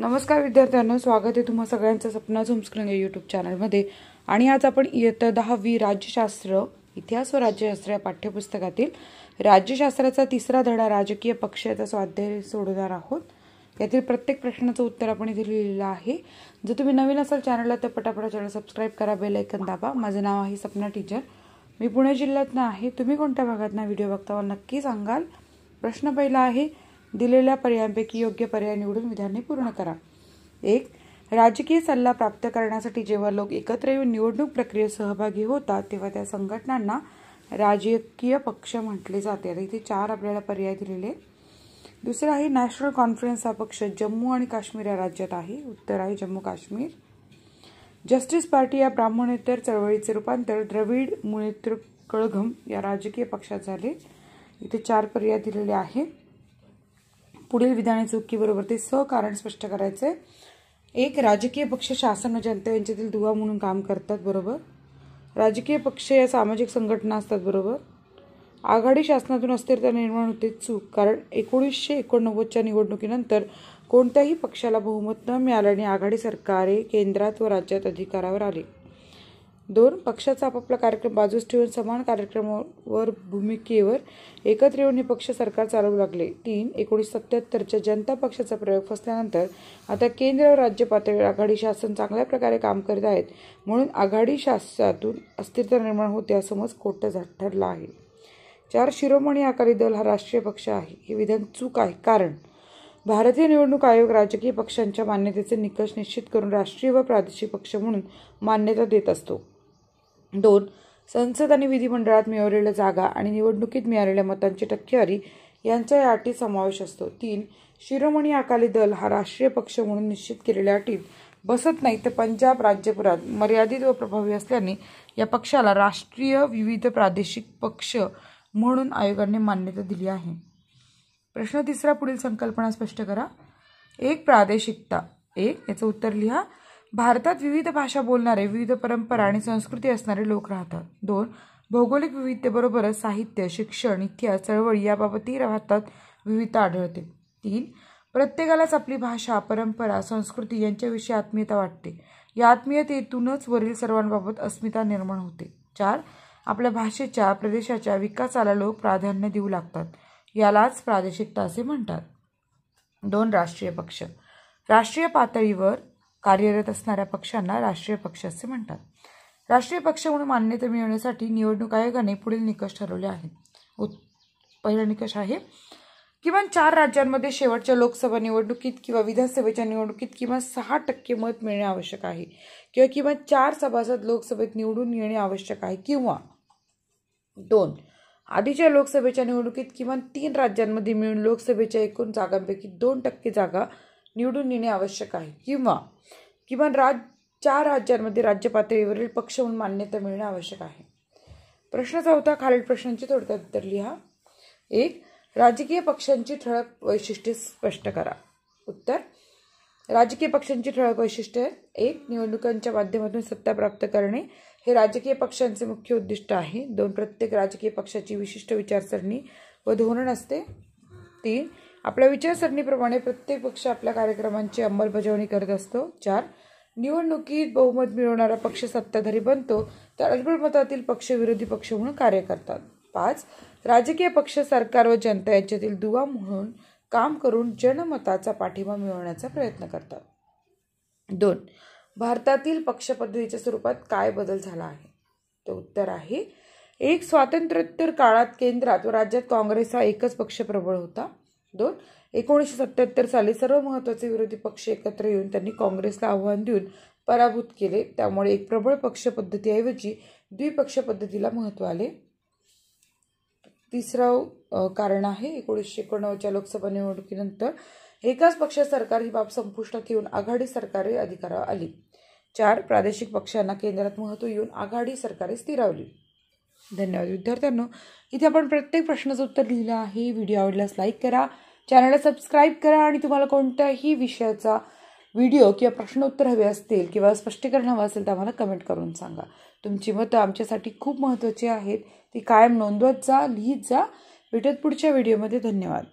नमस्कार विद्यार्थ्यांना स्वागत आहे तुम्हा सगळ्यांचं सपना झुमस्क्रिंग यूट्यूब चॅनलमध्ये आणि आज आपण इयत्ता दहावी राज्यशास्त्र इतिहास व राज्यशास्त्र या पाठ्यपुस्तकातील राज्यशास्त्राचा तिसरा धडा राजकीय पक्ष याचा स्वाध्याय सोडणार आहोत यातील प्रत्येक प्रश्नाचं उत्तर आपण इथे लिहिलेलं आहे जर तुम्ही नवीन असाल चॅनलला तर पटापटा चॅनल सबस्क्राईब करा बेल ऐकन दाबा माझं नाव आहे सपना टीचर मी पुणे जिल्ह्यातनं आहे तुम्ही कोणत्या भागातनं व्हिडिओ बघता नक्की सांगाल प्रश्न पहिला आहे दिलेल्या पर्यायांपैकी योग्य पर्याय निवडून विधाने पूर्ण करा एक राजकीय सल्ला प्राप्त करण्यासाठी जेव्हा लोक एकत्र येऊन निवडणूक प्रक्रियेत सहभागी होतात तेव्हा त्या संघटनांना राजकीय पक्ष म्हटले जाते आता इथे चार आपल्याला पर्याय दिलेले दुसरा आहे नॅशनल कॉन्फरन्स हा पक्ष जम्मू आणि काश्मीर या राज्यात आहे उत्तर आहे जम्मू काश्मीर जस्टिस पार्टी या ब्राह्मणेतर चळवळीचे रूपांतर द्रविड मुनेत्र कळघम या राजकीय पक्षात झाले इथे चार पर्याय दिलेले आहेत पुढील विधाने चुकीबरोबर बरोबर ते सकारण स्पष्ट करायचे एक राजकीय पक्ष शासन व जनता यांच्यातील दुवा म्हणून काम करतात बरोबर राजकीय पक्ष या सामाजिक संघटना असतात बरोबर आघाडी शासनातून अस्थिरता निर्माण होते चूक कारण एकोणीसशे एकोणनव्वदच्या निवडणुकीनंतर कोणत्याही पक्षाला बहुमत न मिळाल्याने आघाडी सरकारे केंद्रात व राज्यात अधिकारावर आले दोन पक्षाचा आपापला कार्यक्रम बाजूस ठेवून समान कार्यक्रमावर भूमिकेवर एकत्र येऊन हे पक्ष सरकार चालवू लागले तीन एकोणीसशे सत्याहत्तरच्या जनता पक्षाचा प्रयोग फसल्यानंतर आता केंद्र व राज्य पातळीवर आघाडी शासन चांगल्या प्रकारे काम करत आहेत म्हणून आघाडी शासनातून अस्थिरता निर्माण होते असं समज खोटा ठरला आहे चार शिरोमणी अकाली दल हा राष्ट्रीय पक्ष आहे हे विधान चूक आहे कारण भारतीय निवडणूक आयोग राजकीय पक्षांच्या मान्यतेचे निकष निश्चित करून राष्ट्रीय व प्रादेशिक पक्ष म्हणून मान्यता देत असतो दोन संसद आणि विधिमंडळात मिळवलेल्या जागा आणि निवडणुकीत मिळालेल्या मतांची टक्केवारी यांचा या अटीत समावेश असतो तीन शिरोमणी अकाली दल हा राष्ट्रीय पक्ष म्हणून निश्चित केलेल्या अटीत बसत नाही तर पंजाब राज्यपुरात मर्यादित व प्रभावी असल्याने या पक्षाला राष्ट्रीय विविध प्रादेशिक पक्ष म्हणून आयोगाने मान्यता दिली आहे प्रश्न तिसरा पुढील संकल्पना स्पष्ट करा एक प्रादेशिकता एक याचं उत्तर लिहा भारतात विविध भाषा बोलणारे विविध परंपरा आणि संस्कृती असणारे लोक राहतात दोन भौगोलिक विविधतेबरोबरच साहित्य शिक्षण इतिहास चळवळी याबाबतही भारतात विविधता आढळते तीन प्रत्येकालाच आपली भाषा परंपरा संस्कृती यांच्याविषयी आत्मीयता वाटते या आत्मीयतेतूनच वरील सर्वांबाबत अस्मिता निर्माण होते चार आपल्या भाषेच्या प्रदेशाच्या विकासाला लोक प्राधान्य देऊ लागतात यालाच प्रादेशिकता असे म्हणतात दोन राष्ट्रीय पक्ष राष्ट्रीय पातळीवर कार्यरत असणाऱ्या पक्षांना राष्ट्रीय पक्ष असे म्हणतात राष्ट्रीय पक्ष म्हणून मान्यता मिळवण्यासाठी निवडणूक आयोगाने पुढील निकष ठरवले आहेत पहिला निकष आहे किमान चार राज्यांमध्ये शेवटच्या लोकसभा निवडणुकीत किंवा विधानसभेच्या निवडणुकीत किमान सहा टक्के मत मिळणे आवश्यक आहे किंवा किमान चार सभासद लोकसभेत निवडून येणे आवश्यक आहे किंवा दोन आधीच्या लोकसभेच्या निवडणुकीत किमान तीन राज्यांमध्ये मिळून लोकसभेच्या एकूण जागांपैकी दोन टक्के जागा निवडून येणे आवश्यक आहे किंवा किमान राज चार राज्यांमध्ये राज्य पातळीवरील पक्ष म्हणून मान्यता मिळणे आवश्यक आहे प्रश्न चौथा खालील प्रश्नांची थोडक्यात उत्तर लिहा एक राजकीय पक्षांची ठळक वैशिष्ट्ये स्पष्ट करा उत्तर राजकीय पक्षांची ठळक वैशिष्ट्ये एक निवडणुकांच्या माध्यमातून सत्ता प्राप्त करणे हे राजकीय पक्षांचे मुख्य उद्दिष्ट आहे दोन प्रत्येक राजकीय पक्षाची विशिष्ट विचारसरणी व धोरण असते तीन आपल्या विचारसरणीप्रमाणे प्रत्येक पक्ष आपल्या कार्यक्रमांची अंमलबजावणी करत असतो चार निवडणुकीत बहुमत मिळवणारा पक्ष सत्ताधारी बनतो तर मतातील पक्ष विरोधी पक्ष म्हणून कार्य करतात पाच राजकीय पक्ष सरकार व जनता यांच्यातील दुवा म्हणून काम करून जनमताचा पाठिंबा मिळवण्याचा प्रयत्न करतात दोन भारतातील पक्षपद्धतीच्या स्वरूपात काय बदल झाला आहे तर उत्तर आहे एक स्वातंत्र्योत्तर काळात केंद्रात व राज्यात काँग्रेस हा एकच पक्ष प्रबळ होता दोन एकोणीसशे सत्याहत्तर साली सर्व महत्त्वाचे विरोधी पक्ष एकत्र येऊन त्यांनी काँग्रेसला आव्हान देऊन पराभूत केले त्यामुळे एक प्रबळ पक्ष पद्धतीऐवजी द्विपक्ष पद्धतीला महत्त्व आले तिसरं कारण आहे एकोणीसशे एकोणनव्वदच्या लोकसभा निवडणुकीनंतर एकाच पक्ष सरकार ही बाब संपुष्टात येऊन आघाडी सरकारे अधिकारावर आली चार प्रादेशिक पक्षांना केंद्रात महत्त्व येऊन आघाडी सरकारे स्थिरावली धन्यवाद विद्यार्थ्यांनो इथे आपण प्रत्येक प्रश्नाचं उत्तर लिहिलं आहे व्हिडिओ आवडल्यास लाईक करा चॅनलला सबस्क्राईब करा आणि तुम्हाला कोणत्याही विषयाचा व्हिडिओ किंवा प्रश्न उत्तर हवे असतील किंवा स्पष्टीकरण हवं असेल तर आम्हाला कमेंट करून सांगा तुमची मतं आमच्यासाठी खूप महत्त्वाची आहेत ती कायम नोंदवत जा लिहित जा भेटत पुढच्या व्हिडिओमध्ये धन्यवाद